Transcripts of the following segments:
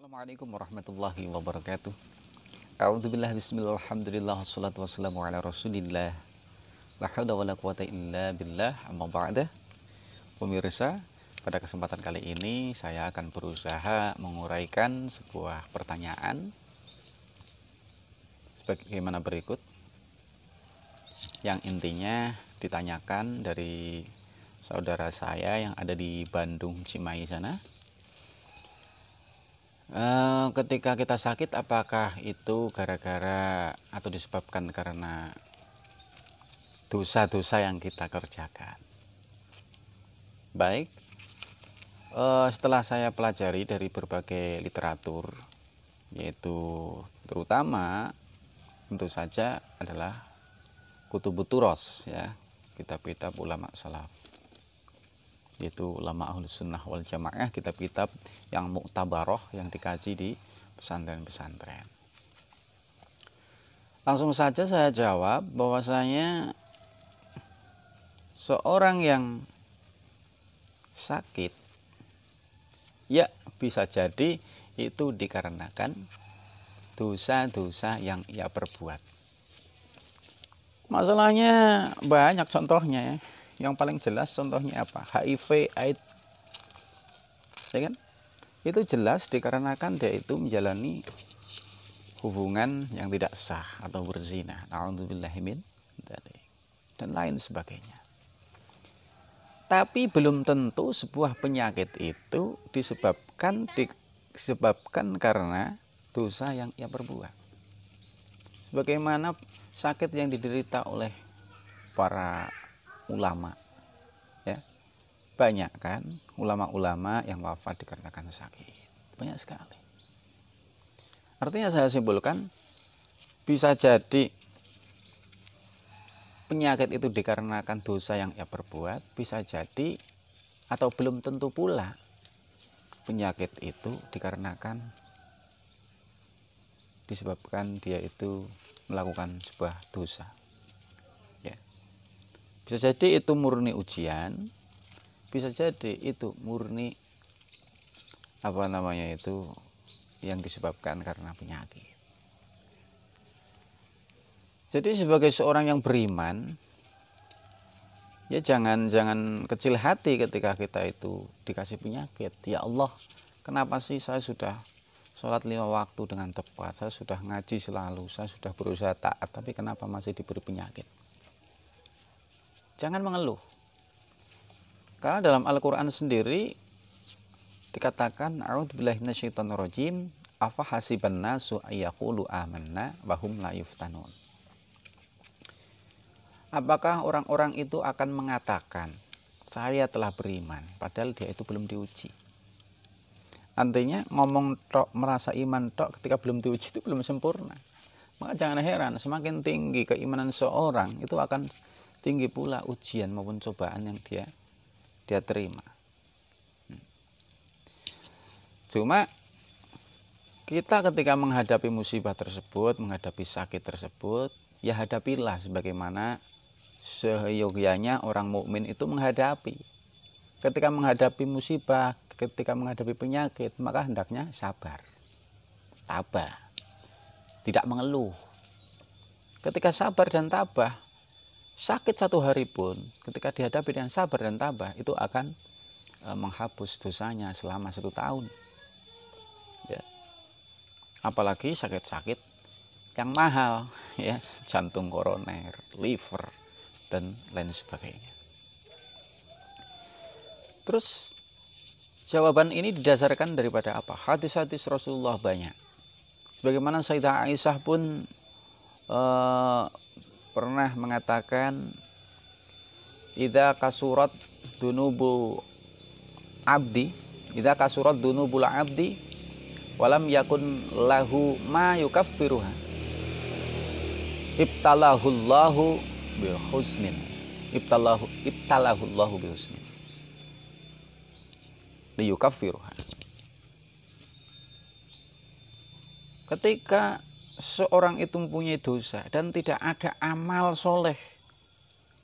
Assalamualaikum warahmatullahi wabarakatuh. A'udzubillah bismillahirrahmanirrahim. alhamdulillah wassalatu wassalamu ala Rasulillah. La haula wala quwata illa billah amma ba'da. Pemirsa, pada kesempatan kali ini saya akan berusaha menguraikan sebuah pertanyaan sebagaimana berikut. Yang intinya ditanyakan dari saudara saya yang ada di Bandung Cimahi sana Eh, ketika kita sakit apakah itu gara-gara atau disebabkan karena dosa-dosa yang kita kerjakan baik eh, setelah saya pelajari dari berbagai literatur yaitu terutama tentu saja adalah kutubuturos ya kitab-kitab ulama salaf yaitu ulama ahli sunnah wal jamaah kitab-kitab yang muktabaroh yang dikaji di pesantren-pesantren langsung saja saya jawab bahwasanya seorang yang sakit ya bisa jadi itu dikarenakan dosa-dosa yang ia perbuat masalahnya banyak contohnya ya yang paling jelas contohnya apa HIV AIDS ya kan itu jelas dikarenakan dia itu menjalani hubungan yang tidak sah atau berzina naudzubillahimin dan lain sebagainya tapi belum tentu sebuah penyakit itu disebabkan disebabkan karena dosa yang ia perbuat sebagaimana sakit yang diderita oleh para ulama ya banyak kan ulama-ulama yang wafat dikarenakan sakit banyak sekali artinya saya simpulkan bisa jadi penyakit itu dikarenakan dosa yang ia perbuat bisa jadi atau belum tentu pula penyakit itu dikarenakan disebabkan dia itu melakukan sebuah dosa bisa jadi itu murni ujian, bisa jadi itu murni apa namanya itu yang disebabkan karena penyakit. Jadi sebagai seorang yang beriman, ya jangan jangan kecil hati ketika kita itu dikasih penyakit. Ya Allah, kenapa sih saya sudah sholat lima waktu dengan tepat, saya sudah ngaji selalu, saya sudah berusaha taat, tapi kenapa masih diberi penyakit? Jangan mengeluh. Karena dalam Al-Qur'an sendiri dikatakan afa hasiban nasu ayakulu amanna wahum la yuftanun. Apakah orang-orang itu akan mengatakan saya telah beriman padahal dia itu belum diuji. Artinya ngomong tok merasa iman tok ketika belum diuji itu belum sempurna. Maka jangan heran semakin tinggi keimanan seorang itu akan tinggi pula ujian maupun cobaan yang dia dia terima. Hmm. Cuma kita ketika menghadapi musibah tersebut, menghadapi sakit tersebut, ya hadapilah sebagaimana seyogyanya orang mukmin itu menghadapi. Ketika menghadapi musibah, ketika menghadapi penyakit, maka hendaknya sabar. Tabah. Tidak mengeluh. Ketika sabar dan tabah, sakit satu hari pun ketika dihadapi dengan sabar dan tabah itu akan eh, menghapus dosanya selama satu tahun ya. apalagi sakit-sakit yang mahal ya jantung koroner liver dan lain sebagainya terus jawaban ini didasarkan daripada apa hadis-hadis Rasulullah banyak sebagaimana Sayyidah Aisyah pun eh, pernah mengatakan Ida kasurat dunubu abdi Ida kasurat dunubul abdi walam yakun lahu ma yukaffiruha ibtalahullahu bihusnin husnin ibtalahu ibtalahullahu bihusnin husnin liyukaffiruha ketika seorang itu mempunyai dosa dan tidak ada amal soleh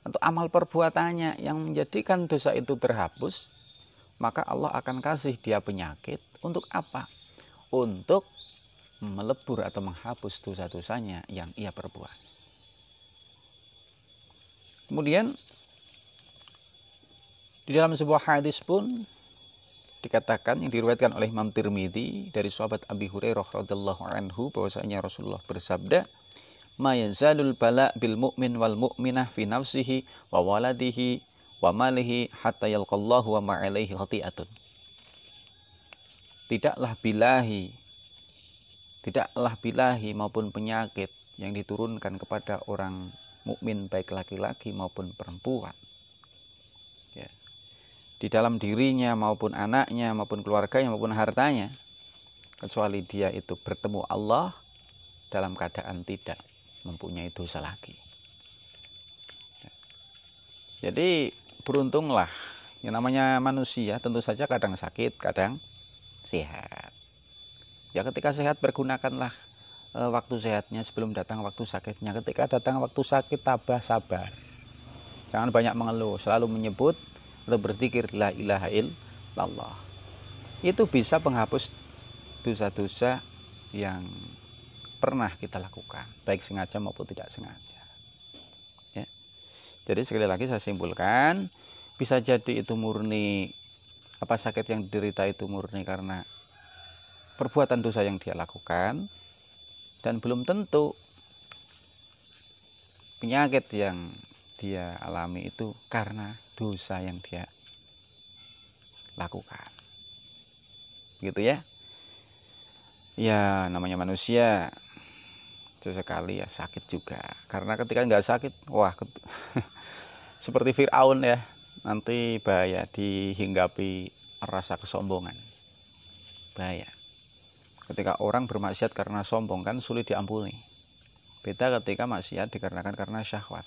atau amal perbuatannya yang menjadikan dosa itu terhapus, maka Allah akan kasih dia penyakit untuk apa? Untuk melebur atau menghapus dosa-dosanya yang ia perbuat. Kemudian di dalam sebuah hadis pun dikatakan yang diriwayatkan oleh Imam Tirmidzi dari sahabat Abi Hurairah radhiyallahu anhu bahwasanya Rasulullah bersabda mayazalul bala bil mu'min wal mu'minah fi nafsihi wa waladihi wa malihi hatta yalqallahu wa ma'alaihi khati'atun tidaklah bilahi tidaklah bilahi maupun penyakit yang diturunkan kepada orang mukmin baik laki-laki maupun perempuan di dalam dirinya maupun anaknya maupun keluarganya maupun hartanya kecuali dia itu bertemu Allah dalam keadaan tidak mempunyai dosa lagi. Jadi beruntunglah yang namanya manusia tentu saja kadang sakit, kadang sehat. Ya ketika sehat pergunakanlah e, waktu sehatnya sebelum datang waktu sakitnya. Ketika datang waktu sakit tabah sabar. Jangan banyak mengeluh, selalu menyebut atau berzikir la ilaha illallah itu bisa menghapus dosa-dosa yang pernah kita lakukan baik sengaja maupun tidak sengaja ya. jadi sekali lagi saya simpulkan bisa jadi itu murni apa sakit yang diderita itu murni karena perbuatan dosa yang dia lakukan dan belum tentu penyakit yang dia alami itu karena dosa yang dia lakukan gitu ya ya namanya manusia sesekali ya sakit juga karena ketika nggak sakit wah seperti Fir'aun ya nanti bahaya dihinggapi rasa kesombongan bahaya ketika orang bermaksiat karena sombong kan sulit diampuni beda ketika maksiat dikarenakan karena syahwat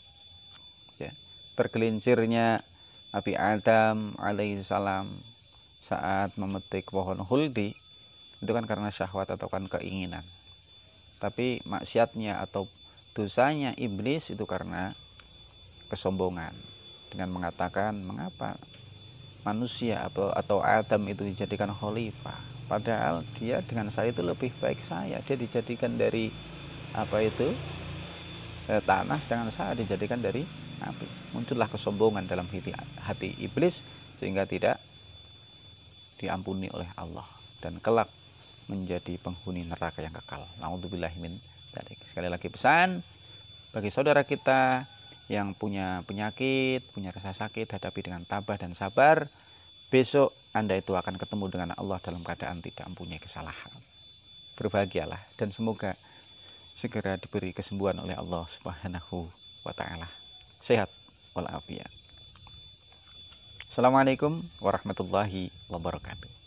tergelincirnya Nabi Adam alaihissalam saat memetik pohon huldi itu kan karena syahwat atau kan keinginan tapi maksiatnya atau dosanya iblis itu karena kesombongan dengan mengatakan mengapa manusia atau atau Adam itu dijadikan khalifah padahal dia dengan saya itu lebih baik saya dia dijadikan dari apa itu eh, tanah sedangkan saya dijadikan dari nabi muncullah kesombongan dalam hati, hati iblis sehingga tidak diampuni oleh Allah dan kelak menjadi penghuni neraka yang kekal naudzubillah min sekali lagi pesan bagi saudara kita yang punya penyakit, punya rasa sakit, hadapi dengan tabah dan sabar. Besok Anda itu akan ketemu dengan Allah dalam keadaan tidak mempunyai kesalahan. Berbahagialah dan semoga segera diberi kesembuhan oleh Allah Subhanahu wa taala sehat walafiat. Assalamualaikum warahmatullahi wabarakatuh.